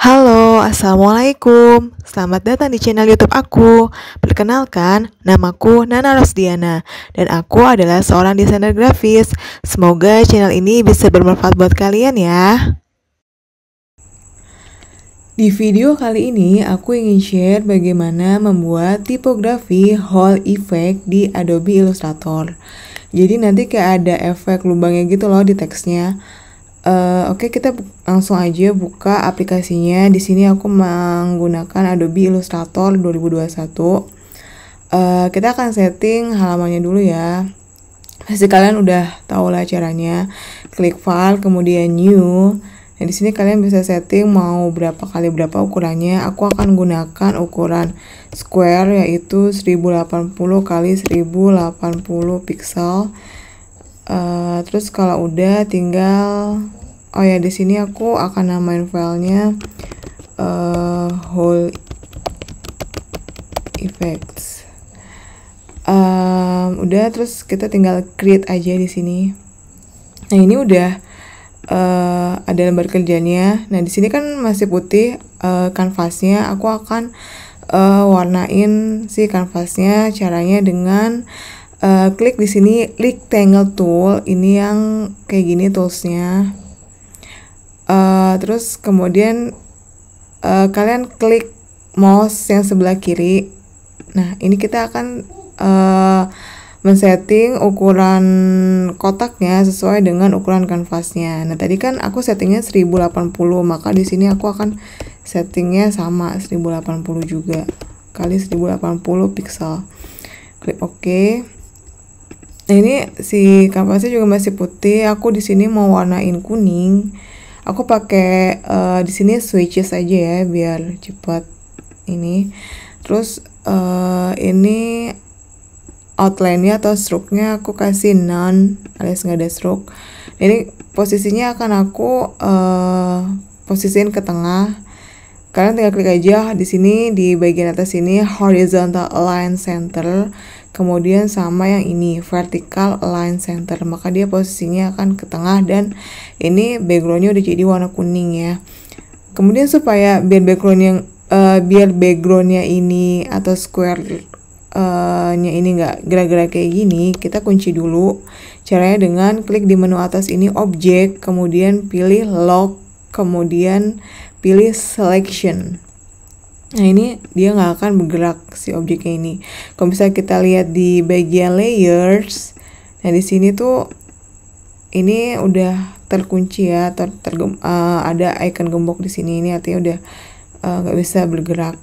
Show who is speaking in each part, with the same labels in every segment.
Speaker 1: Halo, Assalamualaikum. Selamat datang di channel YouTube aku. Perkenalkan, namaku Nana Rosdiana dan aku adalah seorang desainer grafis. Semoga channel ini bisa bermanfaat buat kalian ya. Di video kali ini, aku ingin share bagaimana membuat tipografi hall effect di Adobe Illustrator. Jadi nanti kayak ada efek lubangnya gitu loh di teksnya. Uh, Oke, okay, kita langsung aja buka aplikasinya. Di sini aku menggunakan Adobe Illustrator 2021. Uh, eh, kita akan setting halamannya dulu ya. Pasti kalian udah tahu lah caranya. Klik file, kemudian new. Nah, di sini kalian bisa setting mau berapa kali berapa ukurannya. Aku akan gunakan ukuran square yaitu 1080 kali 1080 pixel Eh, terus kalau udah tinggal oh ya di sini aku akan namain filenya uh, whole effects um, udah terus kita tinggal create aja di sini nah ini udah uh, ada lembar kerjanya nah di sini kan masih putih uh, kanvasnya aku akan uh, warnain si kanvasnya caranya dengan uh, uh, klik di sini Tangle tool ini yang kayak gini toolsnya uh, terus kemudian uh, kalian klik mouse yang sebelah kiri nah ini kita akan uh, men-setting ukuran kotaknya sesuai dengan ukuran kanvasnya. Nah, tadi kan aku settingnya 1080, maka di sini aku akan settingnya sama 1080 juga kali 1080 pixel. Klik OK. Nah ini si kanvasnya juga masih putih. Aku di sini mau warnain kuning. Aku pakai uh, di sini switches aja ya biar cepat ini. Terus uh, ini outline-nya atau stroke-nya aku kasih none alias nggak ada stroke. Ini posisinya akan aku uh, posisiin ke tengah. Kalian tinggal klik aja di sini di bagian atas ini horizontal align center kemudian sama yang ini vertical line center maka dia posisinya akan ke tengah dan ini backgroundnya udah jadi warna kuning ya kemudian supaya biar background yang uh, eh, biar backgroundnya ini atau square uh, nya ini nggak gerak-gerak kayak gini kita kunci dulu caranya dengan klik di menu atas ini objek kemudian pilih lock kemudian pilih selection Nah ini dia nggak akan bergerak si objeknya ini. Kalau bisa kita lihat di bagian layers, nah di sini tuh ini udah terkunci ya, ter, ter uh, eh, ada icon gembok di sini. Ini artinya udah eh, nggak uh, bisa bergerak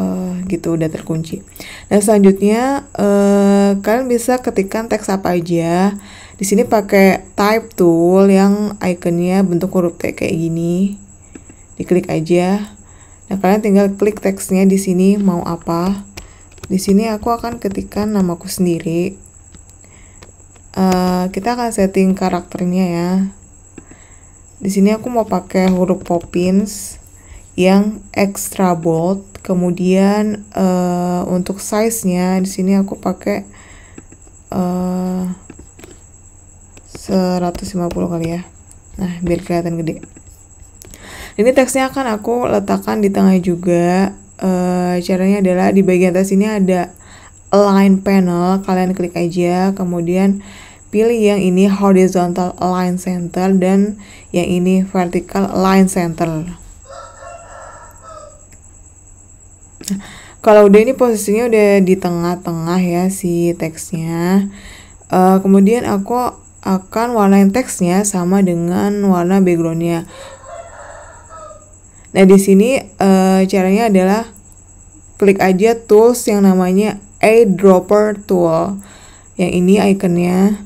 Speaker 1: uh, gitu, udah terkunci. Nah selanjutnya uh, kalian bisa ketikkan teks apa aja. Di sini pakai type tool yang ikonnya bentuk huruf T kayak gini. Diklik aja. Nah, kalian tinggal klik teksnya di sini mau apa. Di sini aku akan ketikkan namaku sendiri. Uh, kita akan setting karakternya ya. Di sini aku mau pakai huruf Poppins yang extra bold. Kemudian uh, untuk size-nya di sini aku pakai eh, uh, 150 kali ya. Nah, biar kelihatan gede. Ini teksnya akan aku letakkan di tengah juga. Uh, caranya adalah di bagian atas ini ada align panel, kalian klik aja, kemudian pilih yang ini horizontal align center dan yang ini vertical align center. Nah, kalau udah ini posisinya udah di tengah-tengah ya si teksnya. Uh, kemudian aku akan warnain teksnya sama dengan warna backgroundnya. Nah, di sini uh, caranya adalah klik aja tools yang namanya eyedropper tool. Yang ini ikonnya.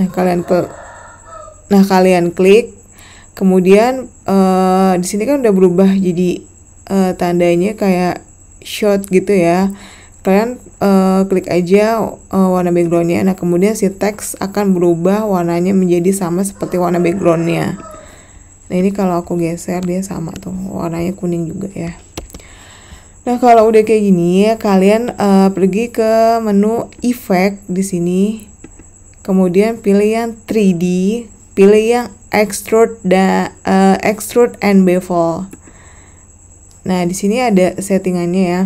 Speaker 1: Nah, kalian ke Nah, kalian klik. Kemudian uh, di sini kan udah berubah jadi uh, tandanya kayak shot gitu ya. Kalian uh, klik aja uh, warna backgroundnya. Nah, kemudian si teks akan berubah warnanya menjadi sama seperti warna backgroundnya nah ini kalau aku geser dia sama tuh warnanya kuning juga ya Nah, kalau udah kayak gini, ya kalian uh, pergi ke menu effect di sini. Kemudian pilih yang 3D, pilih yang extrude da, uh, extrude and bevel. Nah, di sini ada settingannya ya.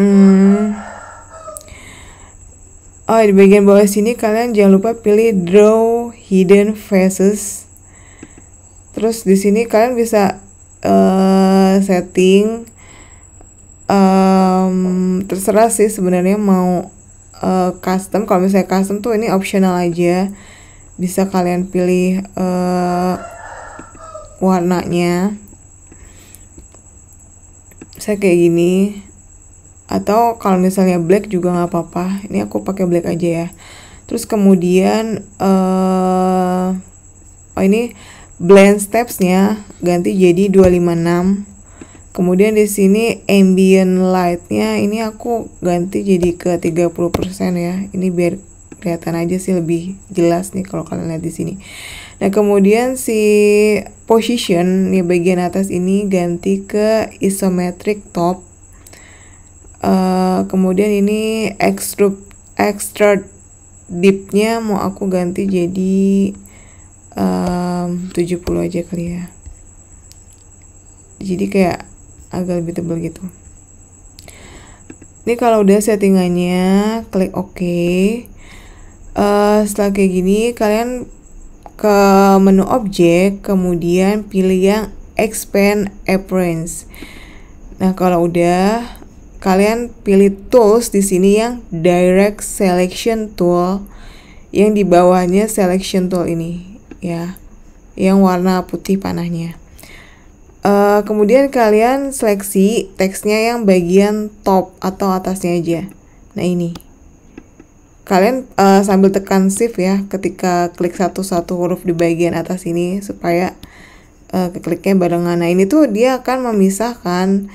Speaker 1: Hmm. Oh, di bagian bawah sini kalian jangan lupa pilih draw hidden faces Terus di sini kalian bisa uh, setting um, terserah sih sebenarnya mau uh, custom kalau misalnya custom tuh ini optional aja bisa kalian pilih uh, warnanya saya kayak gini atau kalau misalnya black juga nggak apa-apa ini aku pakai black aja ya terus kemudian uh, oh ini blend stepsnya ganti jadi 256 kemudian di sini ambient lightnya ini aku ganti jadi ke 30% ya ini biar kelihatan aja sih lebih jelas nih kalau kalian lihat di sini nah kemudian si position nih bagian atas ini ganti ke isometric top uh, kemudian ini extrude extra deepnya mau aku ganti jadi um, 70 aja kali ya jadi kayak agak lebih tebal gitu ini kalau udah settingannya klik OK uh, eh, setelah kayak gini kalian ke menu objek kemudian pilih yang expand appearance nah kalau udah kalian pilih tools di sini yang direct selection tool yang di bawahnya selection tool ini ya yang warna putih panahnya. Uh, kemudian kalian seleksi teksnya yang bagian top atau atasnya aja. Nah ini. Kalian uh, sambil tekan shift ya ketika klik satu-satu huruf di bagian atas ini supaya uh, kliknya barengan. Nah ini tuh dia akan memisahkan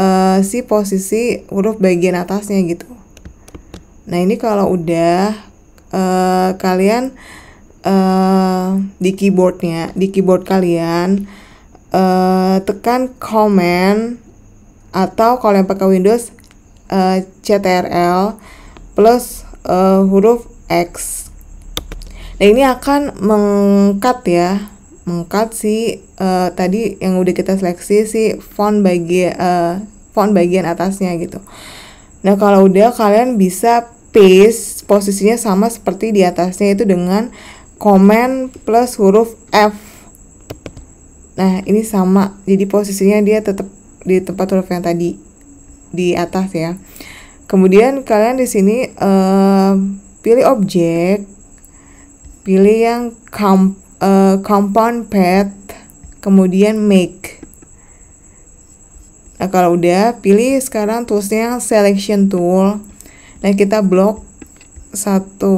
Speaker 1: uh, si posisi huruf bagian atasnya gitu. Nah ini kalau udah uh, kalian Eh, di keyboardnya di keyboard kalian uh, tekan command atau kalau yang pakai Windows uh, eh, CTRL plus uh, huruf X. Nah ini akan mengkat ya, mengkat si uh, tadi yang udah kita seleksi si font bagian uh, font bagian atasnya gitu. Nah kalau udah kalian bisa paste posisinya sama seperti di atasnya itu dengan komen plus huruf F nah ini sama jadi posisinya dia tetap di tempat huruf yang tadi di atas ya kemudian kalian di sini uh, pilih objek pilih yang comp uh, eh, compound path kemudian make Nah, kalau udah, pilih sekarang toolsnya selection tool. Nah, kita blok satu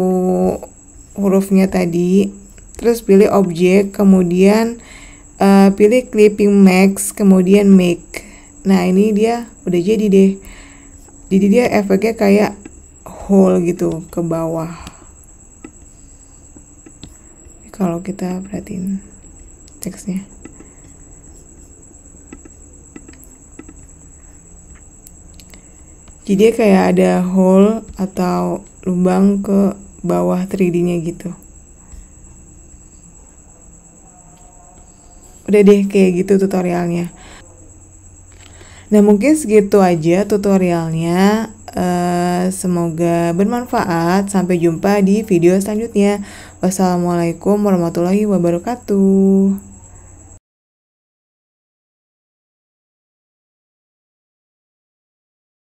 Speaker 1: hurufnya tadi terus pilih objek kemudian uh, pilih clipping max kemudian make nah ini dia udah jadi deh jadi dia efeknya kayak hole gitu ke bawah kalau kita perhatiin teksnya jadi kayak ada hole atau lubang ke bawah 3D-nya gitu. Udah deh kayak gitu tutorialnya. Nah mungkin segitu aja tutorialnya. Uh, semoga bermanfaat. Sampai jumpa di video selanjutnya. Wassalamualaikum warahmatullahi wabarakatuh.